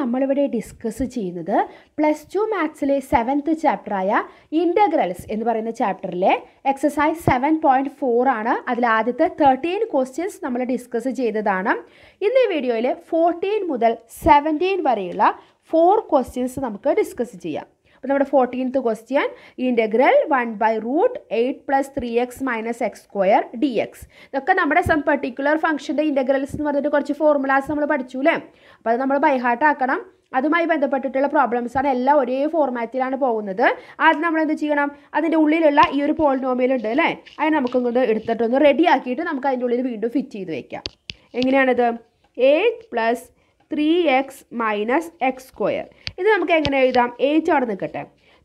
നമ്മളിവിടെ ഡിസ്കസ് ചെയ്യുന്നത് plus two മാത്സിലെ സെവൻത്ത് ചാപ്റ്ററായ ഇൻ്റഗ്രൽസ് എന്ന് പറയുന്ന ചാപ്റ്ററിലെ എക്സസൈസ് സെവൻ പോയിൻറ്റ് ഫോർ ആണ് അതിൽ ആദ്യത്തെ തേർട്ടീൻ ക്വസ്റ്റ്യൻസ് നമ്മൾ ഡിസ്കസ് ചെയ്തതാണ് ഇന്ന് ഈ വീഡിയോയിൽ ഫോർട്ടീൻ മുതൽ സെവൻറ്റീൻ വരെയുള്ള ഫോർ ക്വസ്റ്റ്യൻസ് നമുക്ക് ഡിസ്കസ് ചെയ്യാം അപ്പോൾ നമ്മുടെ fourteenth question integral one by root eight plus three x minus X square D x ഇതൊക്കെ നമ്മുടെ സം പെർട്ടിക്കുലർ ഫംഗ്ഷൻ്റെ ഇൻ്റഗ്രൽസ് എന്ന് പറഞ്ഞിട്ട് കുറച്ച് ഫോർമുലാസ് നമ്മൾ പഠിച്ചു അല്ലേ അപ്പോൾ അത് നമ്മൾ ബൈഹാർട്ട് ആക്കണം അതുമായി ബന്ധപ്പെട്ടിട്ടുള്ള പ്രോബ്ലംസാണ് എല്ലാം ഒരേ ഫോർമാറ്റിലാണ് പോകുന്നത് ആദ്യം നമ്മൾ എന്ത് ചെയ്യണം അതിൻ്റെ ഉള്ളിലുള്ള ഈ ഒരു പോളിനോമിയൽ ഉണ്ട് അല്ലേ അത് നമുക്ക് ഇങ്ങോട്ട് എടുത്തിട്ടൊന്ന് റെഡി ആക്കിയിട്ട് നമുക്ക് അതിൻ്റെ ഉള്ളിൽ വീണ്ടും ഫിറ്റ് ചെയ്ത് വയ്ക്കാം എങ്ങനെയാണിത് eight plus three x minus X square ഇത് നമുക്ക് എങ്ങനെ എഴുതാം എയ്റ്റ് അവിടെ നിൽക്കട്ടെ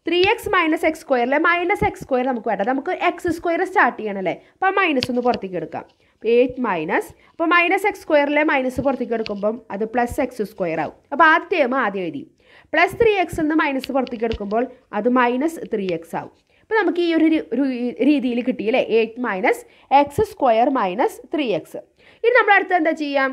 ത്രീ എക്സ് മൈനസ് എക്സ് സ്ക്വയറിലെ മൈനസ് എക്സ് സ്ക്വയർ നമുക്ക് വേണ്ട നമുക്ക് എക്സ് സ്ക്വയർ സ്റ്റാർട്ട് ചെയ്യണമല്ലേ അപ്പോൾ മൈനസ് ഒന്ന് പുറത്തേക്ക് എടുക്കാം എയ്റ്റ് മൈനസ് അപ്പോൾ മൈനസ് എക്സ് സ്ക്വയറിലെ മൈനസ് പുറത്തേക്ക് എടുക്കുമ്പം അത് പ്ലസ് എക്സ് സ്ക്വയർ ആവും അപ്പോൾ ആ ടേം ആദ്യം എഴുതി പ്ലസ് ത്രീ എക്സ് എന്ന് മൈനസ് പുറത്തേക്ക് എടുക്കുമ്പോൾ അത് മൈനസ് ത്രീ എക്സ് ആവും അപ്പോൾ നമുക്ക് ഈ ഒരു രീതിയിൽ കിട്ടിയില്ലേ eight minus X square minus three x ഇനി നമ്മൾ അടുത്ത് എന്താ ചെയ്യാം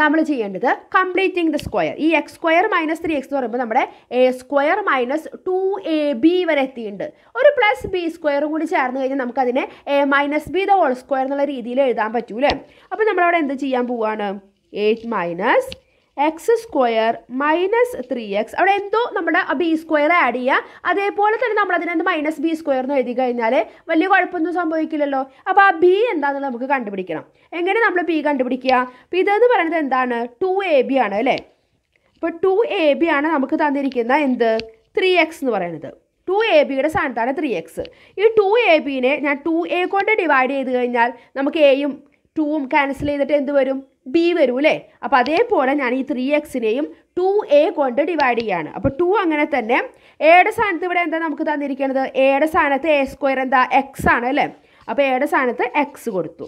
നമ്മൾ ചെയ്യേണ്ടത് കംപ്ലീറ്റിംഗ് ദ സ്ക്വയർ ഈ x square minus three x എന്ന് പറയുമ്പോൾ നമ്മുടെ a square minus two A b വരെ എത്തിയിട്ടുണ്ട് ഒരു പ്ലസ് ബി സ്ക്വയറും കൂടി ചേർന്ന് കഴിഞ്ഞാൽ നമുക്കതിനെ a minus B the whole square എന്നുള്ള രീതിയിൽ എഴുതാൻ പറ്റൂല്ലേ അപ്പോൾ നമ്മളവിടെ എന്ത് ചെയ്യാൻ പോവുകയാണ് eight minus X square minus three x അവിടെ എന്തോ നമ്മുടെ ബി സ്ക്വയർ ആഡ് ചെയ്യുക അതേപോലെ തന്നെ നമ്മൾ അതിനെന്ത് മൈനസ് ബി സ്ക്വയർ എന്ന് എഴുതി കഴിഞ്ഞാൽ വലിയ കുഴപ്പമൊന്നും സംഭവിക്കില്ലല്ലോ അപ്പോൾ ആ ബി എന്താണെന്ന് നമുക്ക് കണ്ടുപിടിക്കണം എങ്ങനെ നമ്മൾ ബി കണ്ടുപിടിക്കുക അപ്പം ഇതെന്ന് പറയുന്നത് എന്താണ് ടു എ ബി ആണ് അല്ലേ അപ്പോൾ ടു എ ബി ആണ് നമുക്ക് തന്നിരിക്കുന്ന എന്ത് ത്രീ എക്സ് എന്ന് പറയുന്നത് ടു എ ബിയുടെ സ്ഥാനത്താണ് ത്രീ എക്സ് ഈ ടു എ ബിനെ ഞാൻ ടു എ കൊണ്ട് ഡിവൈഡ് ചെയ്ത് കഴിഞ്ഞാൽ നമുക്ക് എയും ടൂവും ക്യാൻസൽ ചെയ്തിട്ട് എന്ത് വരും ബി വരൂ അല്ലേ അപ്പം അതേപോലെ ഞാൻ ഈ ത്രീ എക്സിനെയും ടു എ കൊണ്ട് ഡിവൈഡ് ചെയ്യാണ് അപ്പോൾ ടു അങ്ങനെ തന്നെ എയുടെ സ്ഥാനത്ത് ഇവിടെ എന്താ നമുക്ക് തന്നിരിക്കുന്നത് എയുടെ സ്ഥാനത്ത് എ സ്ക്വയർ എന്താ എക്സ് ആണ് അല്ലേ അപ്പോൾ എയുടെ സ്ഥാനത്ത് എക്സ് കൊടുത്തു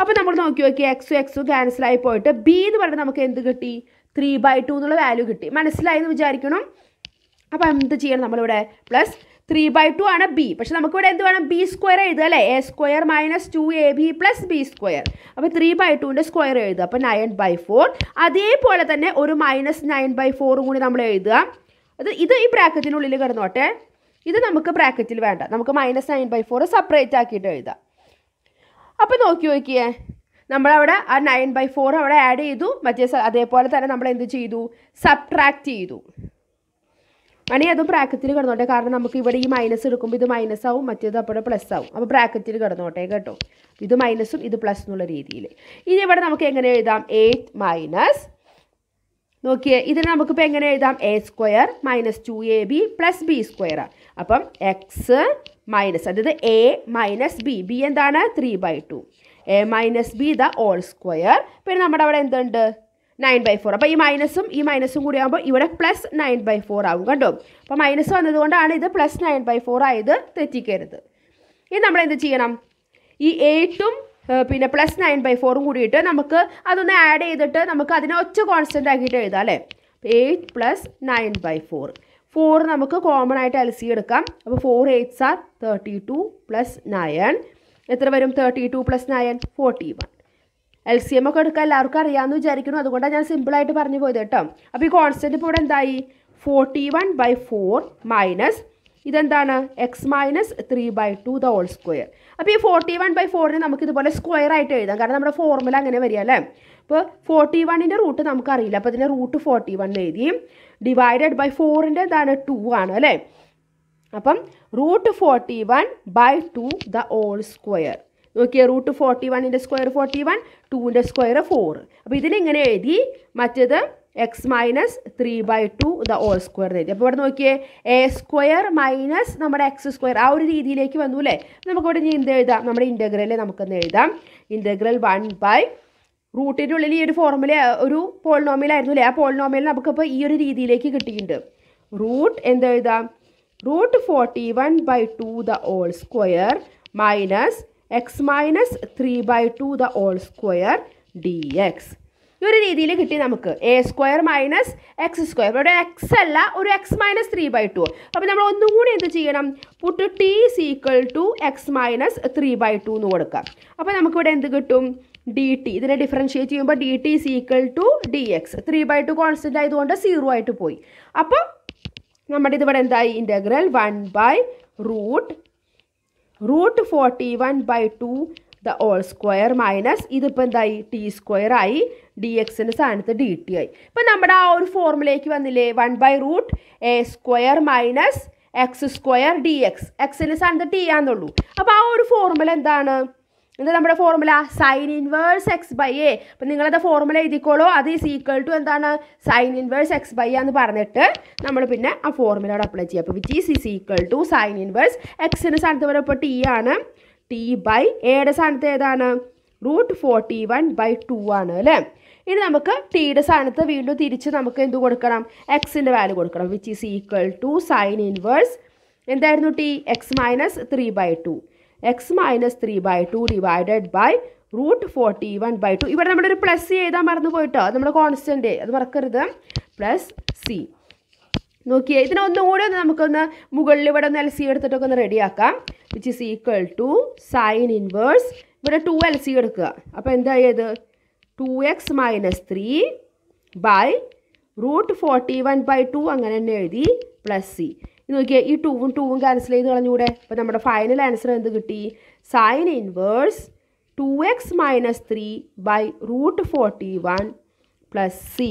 അപ്പോൾ നമ്മൾ നോക്കി നോക്കി എക്സും എക്സും ക്യാൻസലായി പോയിട്ട് ബി എന്ന് പറഞ്ഞാൽ നമുക്ക് എന്ത് കിട്ടി ത്രീ ബൈ ടു എന്നുള്ള വാല്യൂ കിട്ടി മനസ്സിലായി എന്ന് വിചാരിക്കണം അപ്പോൾ എന്ത് ചെയ്യണം നമ്മളിവിടെ പ്ലസ് ത്രീ ബൈ ടു ആണ് ബി പക്ഷെ നമുക്കിവിടെ എന്ത് വേണം ബി സ്ക്വയർ എഴുതുക അല്ലേ A square minus two A B plus B square അപ്പോൾ ത്രീ ബൈ ടുവിൻ്റെ സ്ക്വയർ എഴുതുക അപ്പോൾ നയൻ ബൈ ഫോർ അതേപോലെ തന്നെ ഒരു മൈനസ് നയൻ ബൈ ഫോറും കൂടി നമ്മൾ എഴുതുക അത് ഇത് ഈ ബ്രാക്കറ്റിനുള്ളിൽ കിടന്നോട്ടെ ഇത് നമുക്ക് ബ്രാക്കറ്റിൽ വേണ്ട നമുക്ക് minus nine by four separate ആക്കിയിട്ട് എഴുതാം അപ്പോൾ നോക്കി നോക്കിയേ നമ്മളവിടെ ആ നയൻ ബൈ ഫോർ അവിടെ ആഡ് ചെയ്തു മറ്റേ അതേപോലെ തന്നെ നമ്മൾ എന്ത് ചെയ്തു സബ്ട്രാക്റ്റ് ചെയ്തു വേണമെങ്കിൽ അതും ബ്രാക്കറ്റിൽ കിടന്നോട്ടെ കാരണം നമുക്ക് ഇവിടെ ഈ മൈനസ് എടുക്കുമ്പോൾ ഇത് മൈനസ് ആവും മറ്റേത് അപ്പോൾ പ്ലസ് ആവും അപ്പോൾ ബ്രാക്കറ്റിൽ കിടന്നോട്ടെ കേട്ടോ ഇത് മൈനസും ഇത് പ്ലസ് എന്നുള്ള രീതിയിൽ ഇനി ഇവിടെ നമുക്ക് എങ്ങനെ എഴുതാം എയ്റ്റ് മൈനസ് നോക്കിയേ ഇതിന് നമുക്കിപ്പോൾ എങ്ങനെ എഴുതാം A square minus two A B plus B square അപ്പം എക്സ് മൈനസ് അതായത് എ മൈനസ് ബി ബി എന്താണ് three by two A minus B the whole square പിന്നെ നമ്മുടെ അവിടെ എന്തുണ്ട് നയൻ ബൈ ഫോർ അപ്പോൾ ഈ മൈനസും ഈ മൈനസും കൂടി ആകുമ്പോൾ ഇവിടെ പ്ലസ് നയൻ ബൈ ഫോർ ആവും കണ്ടോ അപ്പോൾ മൈനസ് വന്നതുകൊണ്ടാണ് ഇത് പ്ലസ് നയൻ ബൈ ഫോർ ആയത് തെറ്റിക്കരുത് ഇനി നമ്മൾ എന്ത് ചെയ്യണം ഈ എയ്റ്റും പിന്നെ പ്ലസ് നയൻ ബൈ ഫോറും കൂടിയിട്ട് നമുക്ക് അതൊന്ന് ആഡ് ചെയ്തിട്ട് നമുക്ക് അതിനെ ഒറ്റ കോൺസ്റ്റൻ്റ് ആക്കിയിട്ട് എഴുതാം അല്ലേ eight plus nine by four four നമുക്ക് കോമൺ ആയിട്ട് എൽ സി എടുക്കാം അപ്പോൾ four eights are thirty two plus nine എത്ര വരും thirty two plus nine forty one L C M ഒക്കെ എടുക്കാൻ എല്ലാവർക്കും അറിയാമെന്ന് വിചാരിക്കുന്നു അതുകൊണ്ടാണ് ഞാൻ സിമ്പിളായിട്ട് പറഞ്ഞു പോയത് കേട്ടോ അപ്പോൾ ഈ കോൺസ്റ്റൻറ്റ് ഇപ്പോൾ ഇവിടെ എന്തായി forty one by four minus ഇതെന്താണ് X minus three by two the whole square അപ്പോൾ ഈ ഫോർട്ടി വൺ ബൈ ഫോറിന് നമുക്ക് ഇതുപോലെ സ്ക്വയർ ആയിട്ട് എഴുതാം കാരണം നമ്മുടെ ഫോർമുല അങ്ങനെ വരിക അല്ലേ അപ്പോൾ ഫോർട്ടി വണ്ണിൻ്റെ റൂട്ട് നമുക്കറിയില്ല അപ്പോൾ ഇതിൻ്റെ റൂട്ട് ഫോർട്ടി വൺ എഴുതി ഡിവൈഡഡ് ബൈ ഫോറിൻ്റെ എന്താണ് ടു ആണ് അല്ലേ അപ്പം root forty one by two the whole square നോക്കിയാൽ റൂട്ട് ഫോർട്ടി വണ്ണിൻ്റെ സ്ക്വയർ ഫോർട്ടി വൺ ടൂവിൻ്റെ സ്ക്വയർ ഫോർ അപ്പോൾ ഇതിലിങ്ങനെ എഴുതി മറ്റേത് X minus three by two the whole square എന്ന് എഴുതി അപ്പോൾ ഇവിടെ നോക്കിയേ എ സ്ക്വയർ മൈനസ് നമ്മുടെ എക്സ് സ്ക്വയർ ആ ഒരു രീതിയിലേക്ക് വന്നു അല്ലേ നമുക്കിവിടെ ഇനി എന്ത് എഴുതാം നമ്മുടെ ഇൻ്റഗ്രലിൽ നമുക്കൊന്ന് എഴുതാം ഇൻ്റഗ്രൽ വൺ ബൈ റൂട്ടിൻ്റെ ഉള്ളിൽ ഈ ഒരു ഫോർമുല ഒരു പോളിനോമിയലായിരുന്നു അല്ലേ ആ പോളിനോമിയൽ നമുക്കിപ്പോൾ ഈ ഒരു രീതിയിലേക്ക് കിട്ടിയിട്ടുണ്ട് റൂട്ട് എന്ത് എഴുതാം root forty one by two the whole square minus X minus three by two the whole square D X ഈ ഒരു രീതിയിൽ കിട്ടി നമുക്ക് A square minus X square ഇവിടെ എക്സ് അല്ല ഒരു X minus three by two അപ്പോൾ നമ്മൾ ഒന്നും കൂടി എന്ത് ചെയ്യണം put T equal to X minus three by two എന്ന് കൊടുക്കാം അപ്പോൾ നമുക്കിവിടെ എന്ത് കിട്ടും ഡി ടി ഇതിനെ ഡിഫറൻഷിയേറ്റ് ചെയ്യുമ്പോൾ D T equal to D X three by two constant ആയതുകൊണ്ട് സീറോ ആയിട്ട് പോയി അപ്പോൾ നമ്മുടെ ഇതിവിടെ എന്തായി integral one by root root forty one by two the whole square minus ഇതിപ്പോൾ എന്തായി ടി സ്ക്വയർ ആയി ഡി എക്സിന് സ്ഥാനത്ത് ഡി ടി ആയി ഇപ്പം നമ്മുടെ ആ ഒരു ഫോർമുലേക്ക് വന്നില്ലേ one by root A square minus X square D X എക്സിന് സ്ഥാനത്ത് ടി ആണെന്നുള്ളൂ അപ്പോൾ ആ ഒരു ഫോർമുല എന്താണ് ഇത് നമ്മുടെ formula sine inverse X by A അപ്പം നിങ്ങളത് ഫോർമുല എഴുതിക്കോളൂ അത് ഈസ് ഈക്വൽ ടു എന്താണ് സൈൻ ഇൻവേഴ്സ് എക്സ് ബൈ എന്ന് പറഞ്ഞിട്ട് നമ്മൾ പിന്നെ ആ ഫോർമുലയോട് അപ്ലൈ ചെയ്യുക അപ്പോൾ which is is equal to sine inverse എക്സിൻ്റെ സ്ഥാനത്ത് ഇപ്പോൾ ടി ആണ് ടി ബൈ എയുടെ സ്ഥാനത്ത് ഏതാണ് root forty one by two ആണ് അല്ലേ ഇനി നമുക്ക് ടിയുടെ സ്ഥാനത്ത് വീണ്ടും തിരിച്ച് നമുക്ക് എന്ത് കൊടുക്കണം എക്സിൻ്റെ വാല്യൂ കൊടുക്കണം which is equal to sine inverse എന്തായിരുന്നു T X minus three by two X minus three by two divided by root forty one by two ഇവിടെ നമ്മളൊരു പ്ലസ് സി എഴുതാൻ മറന്നു പോയിട്ടോ അത് നമ്മുടെ കോൺസ്റ്റൻ്റ് അത് മറക്കരുത് പ്ലസ് സി നോക്കിയേ ഇതിനെ ഒന്നുകൂടി ഒന്ന് നമുക്കൊന്ന് മുകളിൽ ഇവിടെ ഒന്ന് എൽ സി എടുത്തിട്ടൊക്കെ ഒന്ന് റെഡിയാക്കാം which is equal to sine inverse ഇവിടെ ടു എൽ സി എടുക്കുക അപ്പോൾ എന്തായത് two X minus three by root forty one by two അങ്ങനെ തന്നെ എഴുതി പ്ലസ് സി ഇത് നോക്കിയാൽ ഈ ടൂവും ടൂവും ക്യാൻസൽ ചെയ്ത് കളഞ്ഞുകൂടെ അപ്പോൾ നമ്മുടെ ഫൈനൽ ആൻസർ എന്ത് കിട്ടി sine inverse two X minus three by root forty one plus C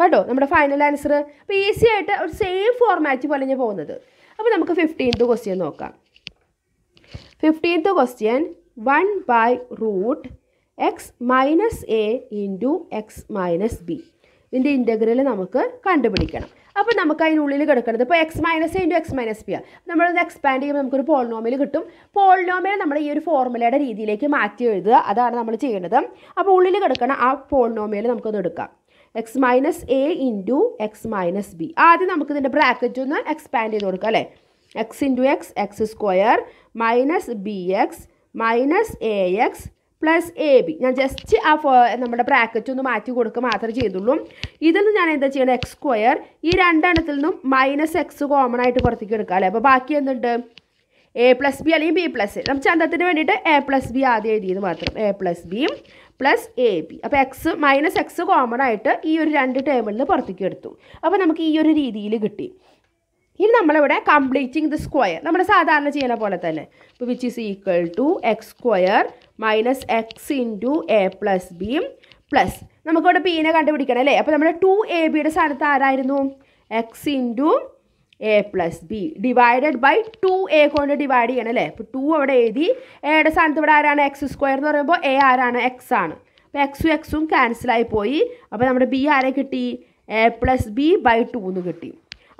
കേട്ടോ നമ്മുടെ ഫൈനൽ ആൻസർ അപ്പോൾ ഈസി ആയിട്ട് ഒരു സെയിം ഫോർമാറ്റ് പോലെ പൊലഞ്ഞ് പോകുന്നത് അപ്പോൾ നമുക്ക് ഫിഫ്റ്റീൻത്ത് ക്വസ്റ്റ്യൻ നോക്കാം fifteenth question one by root X minus A into X minus B ഇതിൻ്റെ ഇൻ്റഗ്രൽ നമുക്ക് കണ്ടുപിടിക്കണം അപ്പോൾ നമുക്ക് അതിനുള്ളിൽ കിടക്കുന്നത് ഇപ്പോൾ X minus into X minus P ആണ് നമ്മളൊന്ന് എക്സ്പാൻഡ് ചെയ്യുമ്പോൾ നമുക്കൊരു പോളിനോമിൽ കിട്ടും പോളിനോമിയെ നമ്മൾ ഈ ഒരു ഫോർമുലയുടെ രീതിയിലേക്ക് മാറ്റി എഴുതുക അതാണ് നമ്മൾ ചെയ്യേണ്ടത് അപ്പോൾ ഉള്ളിൽ കിടക്കുന്ന ആ പോളിനോമിയൽ നമുക്കൊന്ന് എടുക്കാം X minus A into X minus B ആദ്യം നമുക്ക് ഇതിൻ്റെ ബ്രാക്കറ്റ് ഒന്ന് എക്സ്പാൻഡ് ചെയ്ത് കൊടുക്കാം അല്ലേ X into X X square minus B X minus A X plus A B ഞാൻ ജസ്റ്റ് ആ നമ്മുടെ ബ്രാക്കറ്റ് ഒന്ന് മാറ്റി കൊടുക്കുക മാത്രമേ ചെയ്തുള്ളൂ ഇതിൽ നിന്ന് ഞാൻ എന്താ ചെയ്യണം എക്സ് സ്ക്വയർ ഈ രണ്ടെണ്ണത്തിൽ നിന്നും മൈനസ് എക്സ് കോമൺ ആയിട്ട് പുറത്തേക്ക് എടുക്കുക അല്ലേ അപ്പോൾ ബാക്കി എന്തുണ്ട് എ പ്ലസ് ബി അല്ലെങ്കിൽ ബി പ്ലസ് എ നമുക്ക് ചന്തത്തിന് വേണ്ടിയിട്ട് എ പ്ലസ് ബി ആദ്യം എഴുതിയത് മാത്രം A plus B plus A B അപ്പോൾ എക്സ് മൈനസ് എക്സ് കോമൺ ആയിട്ട് ഈ ഒരു രണ്ട് ടേമിൽ നിന്ന് പുറത്തേക്ക് എടുത്തു അപ്പോൾ നമുക്ക് ഈ ഒരു രീതിയിൽ കിട്ടി ഇനി നമ്മളിവിടെ കംപ്ലീറ്റിംഗ് ദ സ്ക്വയർ നമ്മൾ സാധാരണ ചെയ്യുന്ന പോലെ തന്നെ ഇപ്പോൾ which is equal to X square minus X into A plus B plus നമുക്കിവിടെ പീനെ കണ്ടുപിടിക്കണം അല്ലേ അപ്പോൾ നമ്മുടെ ടു എ ബിയുടെ സ്ഥാനത്ത് ആരായിരുന്നു X into A plus B divided by two A കൊണ്ട് ഡിവൈഡ് ചെയ്യണം അല്ലേ അപ്പോൾ ടു അവിടെ എഴുതി എയുടെ സ്ഥാനത്ത് ഇവിടെ ആരാണ് എക്സ് സ്ക്വയർ എന്ന് പറയുമ്പോൾ എ ആരാണ് എക്സ് ആണ് അപ്പോൾ എക്സും എക്സും ക്യാൻസലായി പോയി അപ്പോൾ നമ്മുടെ ബി ആരെ കിട്ടി A plus B by two എന്ന് കിട്ടി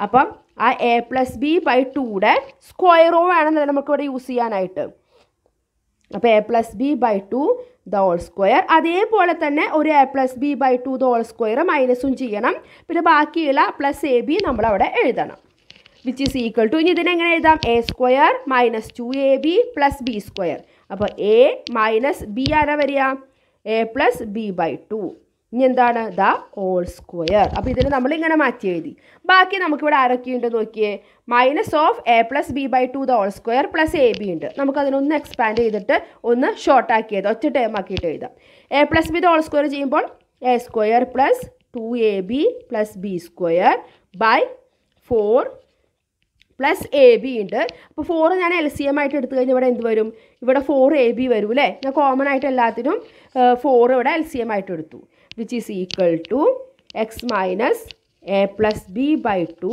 അപ്പം ആ എ പ്ലസ് ബി ബൈ ടൂടെ സ്ക്വയറോ വേണമെന്നല്ല നമുക്കിവിടെ യൂസ് ചെയ്യാനായിട്ട് അപ്പോൾ A plus B by two the whole square അതേപോലെ തന്നെ ഒരു A plus B by two the whole square മൈനസും ചെയ്യണം പിന്നെ ബാക്കിയുള്ള പ്ലസ് എ ബി നമ്മളവിടെ എഴുതണം വിച്ച് ഈസ് ഈക്വൽ ടു ഇനി ഇതിനെങ്ങനെ എഴുതാം A square minus two A B plus B square അപ്പോൾ എ മൈനസ് ബി ആരാ വരിക A plus B by two ഇനി എന്താണ് ദ ഓൾ സ്ക്വയർ അപ്പോൾ ഇതിന് നമ്മൾ ഇങ്ങനെ മാറ്റി എഴുതി ബാക്കി നമുക്കിവിടെ ആരൊക്കെയുണ്ട് നോക്കിയേ minus of A plus B by two the whole square plus A B ഉണ്ട് നമുക്കതിനൊന്ന് എക്സ്പാൻഡ് ചെയ്തിട്ട് ഒന്ന് ഷോർട്ടാക്കി എഴുതാം ഒറ്റ ടേം ആക്കിയിട്ട് എഴുതാം A plus B the whole square ചെയ്യുമ്പോൾ A square plus two A B plus B square by four plus A B ഉണ്ട് അപ്പോൾ ഫോർ ഞാൻ എൽ സി എം ആയിട്ട് എടുത്തു കഴിഞ്ഞാൽ ഇവിടെ എന്ത് വരും ഇവിടെ ഫോർ എ ബി വരും അല്ലേ ഞാൻ കോമൺ ആയിട്ട് എല്ലാത്തിനും ഫോർ ഇവിടെ എൽ സി എം ആയിട്ട് എടുത്തു which is equal to x minus a plus b by 2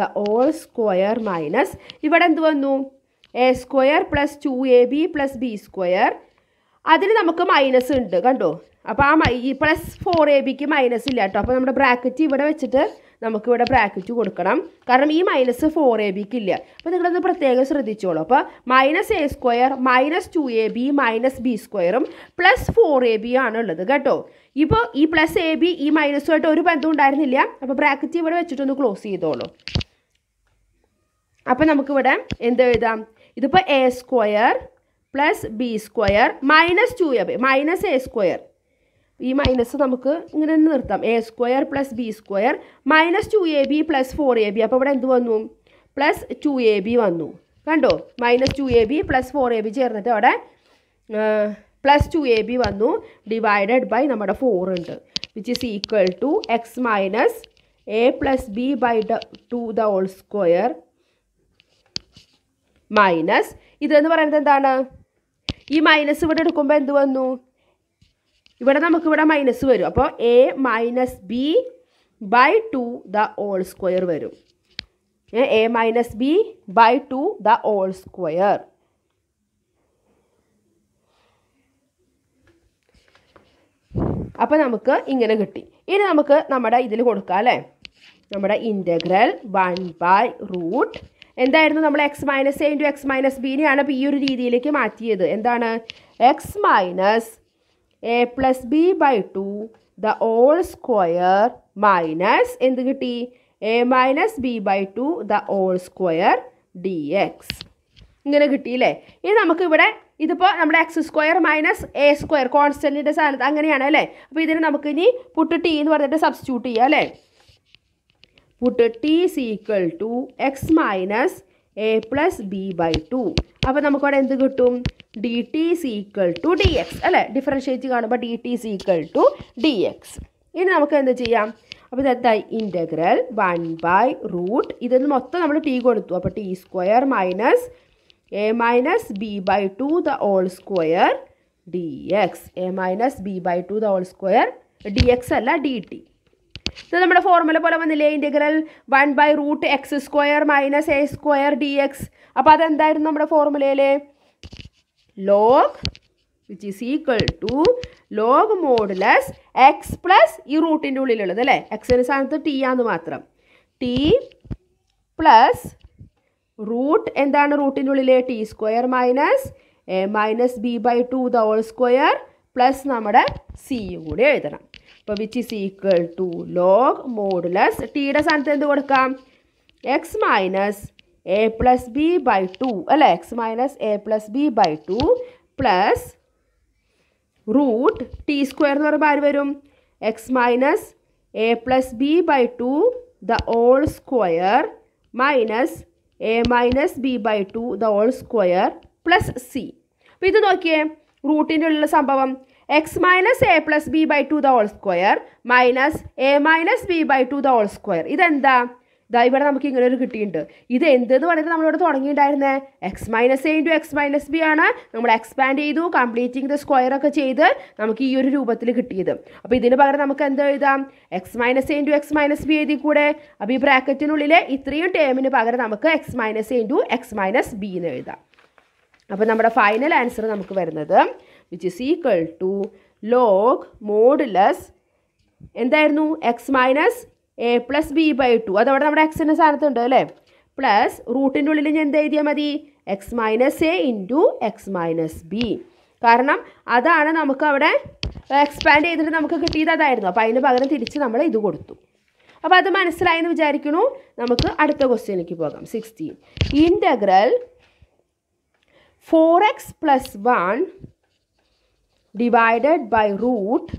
the whole square minus ഇവിടെ എന്ത് വന്നു A square plus two A B plus B square അതിന് നമുക്ക് മൈനസ് ഉണ്ട് കണ്ടോ അപ്പോൾ ആ മൈ പ്ലസ് ഫോർ എ ബിക്ക് മൈനസ് ഇല്ല കേട്ടോ അപ്പോൾ നമ്മുടെ ബ്രാക്കറ്റ് ഇവിടെ വെച്ചിട്ട് നമുക്കിവിടെ ബ്രാക്കറ്റ് കൊടുക്കണം കാരണം ഈ മൈനസ് ഫോർ എ ബിക്ക് ഇല്ല അപ്പോൾ നിങ്ങളത് പ്രത്യേകം ശ്രദ്ധിച്ചോളൂ അപ്പോൾ minus A square minus two A B minus B സ്ക്വയറും പ്ലസ് ഫോർ എ ബി ആണ് ഉള്ളത് കേട്ടോ ഇപ്പോൾ ഈ പ്ലസ് എ ബി ഈ മൈനസുമായിട്ട് ഒരു ബന്ധം ഉണ്ടായിരുന്നില്ല അപ്പോൾ ബ്രാക്കറ്റ് ഇവിടെ വെച്ചിട്ടൊന്ന് ക്ലോസ് ചെയ്തോളൂ അപ്പോൾ നമുക്കിവിടെ എന്ത് എഴുതാം ഇതിപ്പോൾ A square plus B square minus two A B minus A square ഈ മൈനസ് നമുക്ക് ഇങ്ങനെ തന്നെ നിർത്താം A square plus B square minus two A B plus four A B അപ്പോൾ ഇവിടെ എന്ത് വന്നു പ്ലസ് ടു എ ബി വന്നു കണ്ടോ minus two A B plus four A B ചേർന്നിട്ട് അവിടെ പ്ലസ് ടു എ ബി വന്നു ഡിവൈഡഡ് ബൈ നമ്മുടെ ഫോർ ഉണ്ട് which is equal to X minus A plus B by the two the whole square minus ഇതെന്ന് പറയുന്നത് എന്താണ് ഈ minus ഇവിടെ എടുക്കുമ്പോൾ എന്ത് വന്നു ഇവിടെ നമുക്കിവിടെ മൈനസ് വരും അപ്പോൾ A minus B by two the whole square വരും A minus B by two the whole square അപ്പോൾ നമുക്ക് ഇങ്ങനെ കിട്ടി ഇനി നമുക്ക് നമ്മുടെ ഇതിൽ കൊടുക്കാം അല്ലേ നമ്മുടെ ഇൻ്റഗ്രൽ വൺ ബൈ റൂട്ട് എന്തായിരുന്നു നമ്മൾ X minus A into X minus ബിനെയാണ് ഇപ്പോൾ ഈ ഒരു രീതിയിലേക്ക് മാറ്റിയത് എന്താണ് X minus A plus B by two the whole square minus എന്ത് കിട്ടി A minus B by two the whole square D X ഇങ്ങനെ കിട്ടി അല്ലേ ഇനി നമുക്കിവിടെ ഇതിപ്പോൾ നമ്മുടെ X square minus A square കോൺസ്റ്റൻറ്റിൻ്റെ സ്ഥാനത്ത് അങ്ങനെയാണ് അല്ലേ അപ്പോൾ ഇതിന് നമുക്ക് ഇനി പുട്ട് ടി എന്ന് പറഞ്ഞിട്ട് സബ്സ്റ്റിറ്റ്യൂട്ട് ചെയ്യാം അല്ലേ put T equal to X minus A plus B by two അപ്പോൾ നമുക്കവിടെ എന്ത് കിട്ടും D T is equal to D X അല്ലേ ഡിഫറൻഷിയേറ്റ് കാണുമ്പോൾ D T is equal to D X ഇനി നമുക്ക് എന്ത് ചെയ്യാം അപ്പോൾ ഇതെന്തായി ഇൻ്റഗ്രൽ വൺ ബൈ റൂട്ട് ഇതിന് മൊത്തം നമ്മൾ ടി കൊടുത്തു അപ്പോൾ T square minus A minus B by two the whole square D X A minus B by two the whole square D X അല്ല ഡി ടി ഇത് നമ്മുടെ ഫോർമുല പോലെ വന്നില്ലേ integral one by root X square minus A square D X അപ്പോൾ അതെന്തായിരുന്നു നമ്മുടെ ഫോർമുലയിൽ log which is equal to log modulus X plus ഈ റൂട്ടിൻ്റെ ഉള്ളിലുള്ളത് അല്ലേ എക്സിന് സ്ഥാനത്ത് ടി ആന്ന് മാത്രം ടി പ്ലസ് റൂട്ട് എന്താണ് റൂട്ടിൻ്റെ ഉള്ളിലെ T square minus A minus B by two the whole square plus നമ്മുടെ സിയും കൂടി എഴുതണം അപ്പോൾ which is equal to log modulus ടിയുടെ സ്ഥാനത്ത് എന്ത് കൊടുക്കാം X minus A plus B by two അല്ല X minus A plus B by two plus root T square എന്ന് പറയുമ്പോൾ ആര് വരും X minus A plus B by two the whole square minus A minus B by two the whole square plus C അപ്പോൾ ഇത് നോക്കിയേ റൂട്ടിൻ്റെ ഉള്ള സംഭവം X minus A plus B by two the whole square minus A minus B by two the whole square ഇതെന്താ ഇതാ ഇവിടെ നമുക്ക് ഇങ്ങനെ ഒരു കിട്ടിയിട്ടുണ്ട് ഇത് എന്തെന്ന് പറഞ്ഞിട്ട് നമ്മളിവിടെ തുടങ്ങിയിട്ടുണ്ടായിരുന്നേ X minus A into X minus B ആണ് നമ്മൾ എക്സ്പാൻഡ് ചെയ്തു കംപ്ലീറ്റിംഗ് ദ സ്ക്വയർ ഒക്കെ ചെയ്ത് നമുക്ക് ഈ ഒരു രൂപത്തിൽ കിട്ടിയത് അപ്പോൾ ഇതിന് പകരം നമുക്ക് എന്താ എഴുതാം x minus A into X minus b എഴുതി കൂടെ അപ്പോൾ ഈ ബ്രാക്കറ്റിനുള്ളിൽ ഇത്രയും ടേമിന് പകരം നമുക്ക് x minus A into X minus b എന്ന് എഴുതാം അപ്പോൾ നമ്മുടെ ഫൈനൽ ആൻസർ നമുക്ക് വരുന്നത് which is equal to log modulus എന്തായിരുന്നു x minus A plus B by two അതവിടെ നമ്മുടെ എക്സിൻ്റെ സ്ഥാനത്തുണ്ട് അല്ലേ പ്ലസ് റൂട്ടിൻ്റെ ഉള്ളിൽ ഞാൻ എന്ത് എഴുതിയാൽ മതി x minus A into X minus b കാരണം അതാണ് നമുക്ക് അവിടെ എക്സ്പാൻഡ് ചെയ്തിട്ട് നമുക്ക് കിട്ടിയത് അതായിരുന്നു അപ്പോൾ അതിന് പകരം തിരിച്ച് നമ്മൾ ഇത് കൊടുത്തു അപ്പോൾ അത് മനസ്സിലായെന്ന് വിചാരിക്കുന്നു നമുക്ക് അടുത്ത ക്വസ്റ്റ്യനിലേക്ക് പോകാം sixteen integral four x plus one divided by root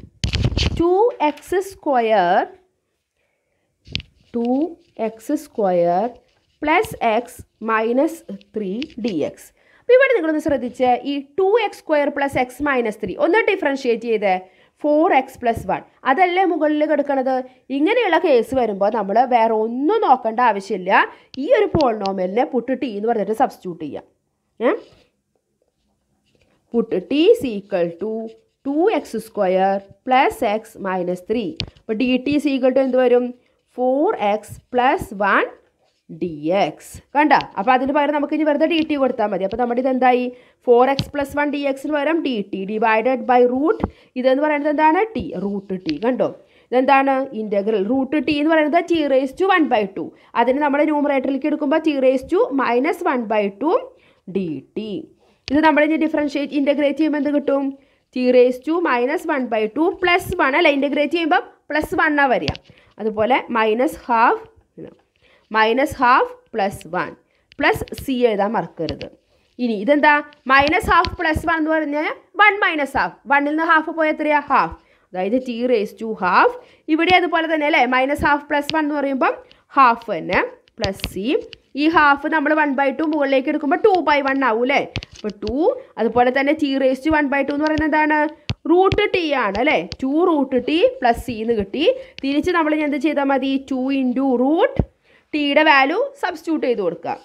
2x square 2x square plus x minus 3 dx. X അപ്പോൾ ഇവിടെ നിങ്ങളൊന്ന് ശ്രദ്ധിച്ച് ഈ two X square plus x minus three ഒന്ന് ഡിഫറൻഷ്യേറ്റ് ചെയ്ത് ഫോർ എക്സ് പ്ലസ് വൺ അതല്ലേ മുകളിൽ കിടക്കണത് ഇങ്ങനെയുള്ള കേസ് വരുമ്പോൾ നമ്മൾ വേറെ ഒന്നും നോക്കേണ്ട ആവശ്യമില്ല ഈ ഒരു പോളിനോമിയലിനെ പുട്ട് ടി എന്ന് പറഞ്ഞിട്ട് സബ്സ്റ്റിറ്റ്യൂട്ട് ചെയ്യാം uh put t is equal to 2x square plus x minus three അപ്പോൾ d T is equal to എന്ത് വരും four x plus one d x കണ്ട അപ്പോൾ അതിന് പകരം നമുക്ക് ഇനി വെറുതെ ഡി ടി കൊടുത്താൽ മതി അപ്പോൾ നമ്മുടെ ഇതെന്തായി four x plus one d എക്സിന് പകരം d t divided by root ഇതെന്ന് പറയുന്നത് എന്താണ് ടി റൂട്ട് ടി കണ്ടോ ഇതെന്താണ് ഇൻ്റഗ്രൽ റൂട്ട് ടി എന്ന് പറയുന്നത് t raise to one by two അതിന് നമ്മുടെ ന്യൂമറേറ്ററിലേക്ക് എടുക്കുമ്പോൾ t raise to minus one by two d T ഇത് നമ്മൾ ഇനി ഡിഫറൻഷിയേറ്റ് ഇൻറ്റഗ്രേറ്റ് ചെയ്യുമ്പോൾ എന്ത് കിട്ടും t raise to minus one by two plus one അല്ല ഇൻറ്റഗ്രേറ്റ് ചെയ്യുമ്പോൾ പ്ലസ് വണ്ണാണ് വരിക അതുപോലെ minus half minus half plus one plus c എഴുതാൻ മറക്കരുത് ഇനി ഇതെന്താ മൈനസ് ഹാഫ് പ്ലസ് വൺ എന്ന് പറഞ്ഞാൽ വൺ മൈനസ് ഹാഫ് വണ്ണിൽ നിന്ന് ഹാഫ് പോയാൽ എത്രയാണ് ഹാഫ് അതായത് ടി റേസ് ടു ഹാഫ് ഇവിടെ അതുപോലെ തന്നെ അല്ലേ മൈനസ് ഹാഫ് പ്ലസ് വൺ എന്ന് പറയുമ്പം ഹാഫ് തന്നെ പ്ലസ് സി ഈ ഹാഫ് നമ്മൾ വൺ ബൈ ടു മുകളിലേക്ക് എടുക്കുമ്പോൾ ടു ബൈ വൺ ആവും അല്ലേ അപ്പോൾ ടു അതുപോലെ തന്നെ t raise to one by two എന്ന് പറയുന്നത് എന്താണ് റൂട്ട് ടി ആണ് അല്ലേ two root t plus c എന്ന് കിട്ടി തിരിച്ച് നമ്മൾ എന്ത് ചെയ്താൽ മതി ടു ഇൻറ്റു റൂട്ട് ടിയുടെ വാല്യൂ സബ്സ്റ്റിറ്റ്യൂട്ട് ചെയ്ത് കൊടുക്കുക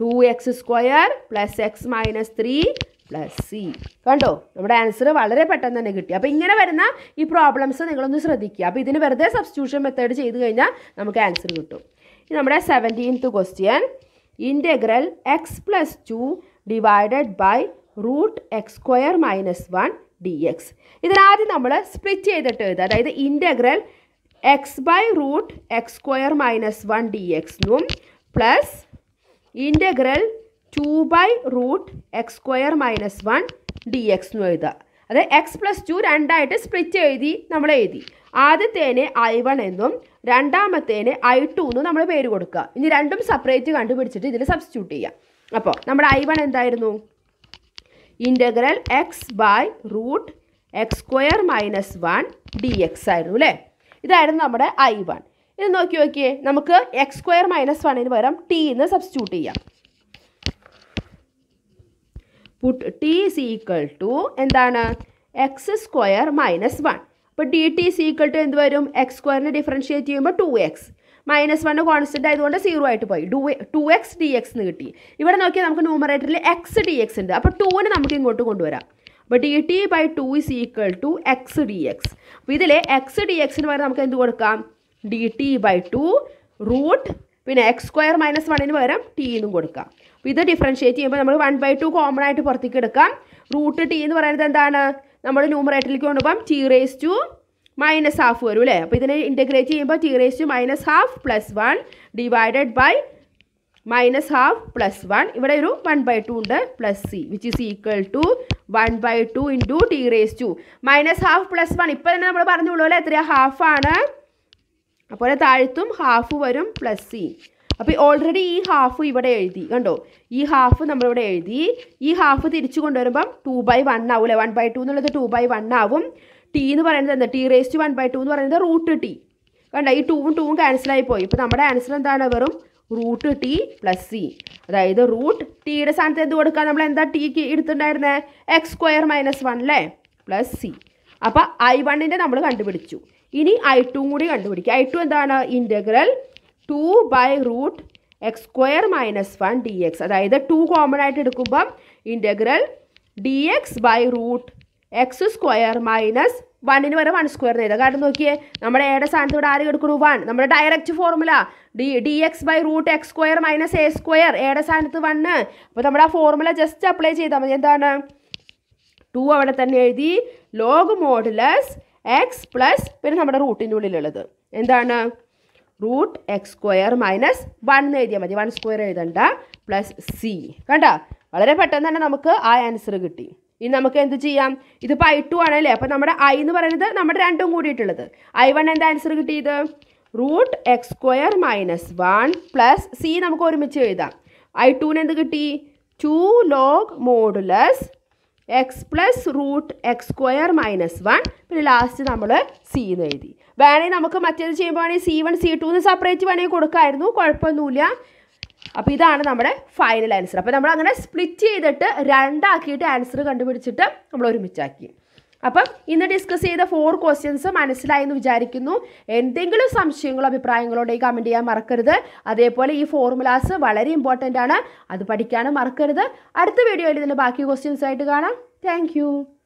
two X square plus x minus three plus c കണ്ടോ നമ്മുടെ ആൻസർ വളരെ പെട്ടെന്ന് തന്നെ കിട്ടി അപ്പോൾ ഇങ്ങനെ വരുന്ന ഈ പ്രോബ്ലംസ് നിങ്ങളൊന്ന് ശ്രദ്ധിക്കുക അപ്പോൾ ഇതിന് വെറുതെ സബ്സ്റ്റിറ്റ്യൂഷൻ മെത്തേഡ് ചെയ്ത് കഴിഞ്ഞാൽ നമുക്ക് ആൻസർ കിട്ടും നമ്മുടെ seventeenth question integral x plus two divided by root X square minus one d x ഇതിനാദ്യം നമ്മൾ സ്പ്ലിറ്റ് ചെയ്തിട്ട് എഴുതുക അതായത് integral x by root X square minus one d എക്സിനും plus integral two by root X square minus one d എക്സിനും എഴുതുക അതായത് x plus two രണ്ടായിട്ട് സ്പ്ലിറ്റ് എഴുതി നമ്മൾ എഴുതി ആദ്യത്തേനെ ഐ വൺ എന്നും രണ്ടാമത്തേന് ഐ ടു എന്ന് നമ്മൾ പേര് കൊടുക്കുക ഇനി രണ്ടും സെപ്പറേറ്റ് കണ്ടുപിടിച്ചിട്ട് ഇതിൽ സബ്സ്റ്റിറ്റ്യൂട്ട് ചെയ്യാം അപ്പോൾ നമ്മുടെ ഐ വൺ എന്തായിരുന്നു integral x by root X square minus one d x ആയിരുന്നു അല്ലേ ഇതായിരുന്നു നമ്മുടെ ഐ വൺ ഇത് നോക്കി നോക്കിയേ നമുക്ക് എക്സ് സ്ക്വയർ മൈനസ് വണ്ണിന് പകരം ടി എന്ന് സബ്സ്റ്റിറ്റ്യൂട്ട് ചെയ്യാം put t is equal to എന്താണ് എക്സ് സ്ക്വയർ മൈനസ് വൺ അപ്പോൾ d T is equal to എന്ത് വരും എക്സ് സ്ക്വയറിനെ ഡിഫറൻഷിയേറ്റ് ചെയ്യുമ്പോൾ two X minus one constant ആയതുകൊണ്ട് സീറോ ആയിട്ട് പോയി two two x d x എന്ന് കിട്ടി ഇവിടെ നോക്കിയാൽ നമുക്ക് ന്യൂമറേറ്ററിൽ എക്സ് ഡി എക്സ് ഉണ്ട് അപ്പോൾ ടുവിന് നമുക്ക് ഇങ്ങോട്ട് കൊണ്ടുവരാം അപ്പോൾ d t by two is equal to x d X അപ്പോൾ ഇതിൽ എക്സ് ഡി എക്സിന് പകരം നമുക്ക് എന്ത് കൊടുക്കാം d t by two root പിന്നെ എക്സ് സ്ക്വയർ മൈനസ് വണ്ണിന് പകരം ടി എന്നും കൊടുക്കാം അപ്പോൾ ഇത് ഡിഫറൻഷിയേറ്റ് ചെയ്യുമ്പോൾ നമ്മൾ വൺ ബൈ ടു കോമൺ ആയിട്ട് പുറത്തേക്ക് എടുക്കാം റൂട്ട് ടി എന്ന് പറയുന്നത് എന്താണ് നമ്മൾ ന്യൂമറേറ്ററിലേക്ക് കൊണ്ടുപോകാം t raise to minus half വരും അല്ലേ അപ്പോൾ ഇതിനെ ഇൻറ്റഗ്രേറ്റ് ചെയ്യുമ്പോൾ t raise to minus half plus one divided by minus half plus one ഇവിടെ ഒരു വൺ ബൈ ടു ഉണ്ട് plus c which is equal to one by two into t raise to minus half plus one ഇപ്പോൾ തന്നെ നമ്മൾ പറഞ്ഞുള്ളൂ അല്ലേ എത്രയാണ് ഹാഫാണ് അപ്പോൾ താഴ്ത്തും ഹാഫ് വരും പ്ലസ് സി അപ്പോൾ ഓൾറെഡി ഈ ഹാഫ് ഇവിടെ എഴുതി കണ്ടോ ഈ ഹാഫ് നമ്മളിവിടെ എഴുതി ഈ ഹാഫ് തിരിച്ചു കൊണ്ടുവരുമ്പം ടു ബൈ വൺ ആവൂലേ വൺ ബൈ ടു എന്നുള്ളത് ടു ബൈ വൺ ആവും ടി എന്ന് പറയുന്നത് എന്താ t raise to one by two എന്ന് പറയുന്നത് റൂട്ട് ടി കണ്ട ഈ ടൂവും ടൂവും ക്യാൻസലായി പോയി ഇപ്പം നമ്മുടെ ആൻസർ എന്താണ് വെറും റൂട്ട് ടി പ്ലസ് സി അതായത് റൂട്ട് ടിയുടെ സ്ഥാനത്ത് എന്ത് കൊടുക്കുക നമ്മൾ എന്താ ടിക്ക് എടുത്തിട്ടുണ്ടായിരുന്നത് എക്സ് സ്ക്വയർ മൈനസ് വൺ അല്ലേ പ്ലസ് സി അപ്പോൾ ഐ വണ്ണിൻ്റെ നമ്മൾ കണ്ടുപിടിച്ചു ഇനി ഐ ടു കൂടി കണ്ടുപിടിക്കുക ഐ ടു എന്താണ് integral two by root X square minus one d x അതായത് ടു കോമൺ ആയിട്ട് എടുക്കുമ്പം integral d x by root X square minus വണ്ണിന് വരെ വൺ സ്ക്വയർ ചെയ്ത കാരണം നോക്കിയേ നമ്മുടെ ഏടെ സ്ഥാനത്ത് ഇവിടെ ആര് എടുക്കണു വൺ നമ്മുടെ direct formula d d x by root X square minus A square ഏടെ സ്ഥാനത്ത് വണ്ണ് അപ്പോൾ നമ്മുടെ ആ ഫോർമുല ജസ്റ്റ് അപ്ലൈ ചെയ്താൽ മതി എന്താണ് ടു അവിടെ തന്നെ എഴുതി ലോഗ് മോഡുലസ് എക്സ് പ്ലസ് പിന്നെ നമ്മുടെ റൂട്ടിൻ്റെ ഉള്ളിലുള്ളത് എന്താണ് root X square minus one എന്ന് എഴുതിയാൽ മതി വൺ സ്ക്വയർ എഴുതണ്ട പ്ലസ് സി കണ്ട വളരെ പെട്ടെന്ന് തന്നെ നമുക്ക് ആ ആൻസർ കിട്ടി ഇനി നമുക്ക് എന്ത് ചെയ്യാം ഇതിപ്പോൾ ഐ ടു ആണല്ലേ അപ്പോൾ നമ്മുടെ ഐ എന്ന് പറയുന്നത് നമ്മുടെ രണ്ടും കൂടിയിട്ടുള്ളത് ഐ വൺ എന്താ ആൻസർ കിട്ടിയത് root X square minus one plus c നമുക്ക് ഒരുമിച്ച് എഴുതാം ഐ ടുവിന് എന്ത് കിട്ടി two log modulus X plus root X square minus one പിന്നെ ലാസ്റ്റ് നമ്മൾ സി എന്ന് എഴുതി വേണമെങ്കിൽ നമുക്ക് മറ്റേത് ചെയ്യുമ്പോൾ ആണെങ്കിൽ സി വൺ സി ടു എന്ന് സെപ്പറേറ്റ് വേണമെങ്കിൽ കൊടുക്കായിരുന്നു കുഴപ്പമൊന്നുമില്ല അപ്പോൾ ഇതാണ് നമ്മുടെ ഫൈനൽ ആൻസർ അപ്പോൾ നമ്മൾ അങ്ങനെ സ്പ്ലിറ്റ് ചെയ്തിട്ട് രണ്ടാക്കിയിട്ട് ആൻസർ കണ്ടുപിടിച്ചിട്ട് നമ്മൾ ഒരുമിച്ചാക്കി അപ്പം ഇന്ന് ഡിസ്കസ് ചെയ്ത ഫോർ ക്വസ്റ്റ്യൻസ് മനസ്സിലായി എന്ന് വിചാരിക്കുന്നു എന്തെങ്കിലും സംശയങ്ങളോ അഭിപ്രായങ്ങളോ ഉണ്ടെങ്കിൽ കമൻറ്റ് ചെയ്യാൻ മറക്കരുത് അതേപോലെ ഈ ഫോർമുലാസ് വളരെ ഇമ്പോർട്ടൻ്റ് ആണ് അത് പഠിക്കാനും മറക്കരുത് അടുത്ത വീഡിയോയിൽ ഇതിൻ്റെ ബാക്കി ക്വസ്റ്റ്യൻസ് ആയിട്ട് കാണാം താങ്ക്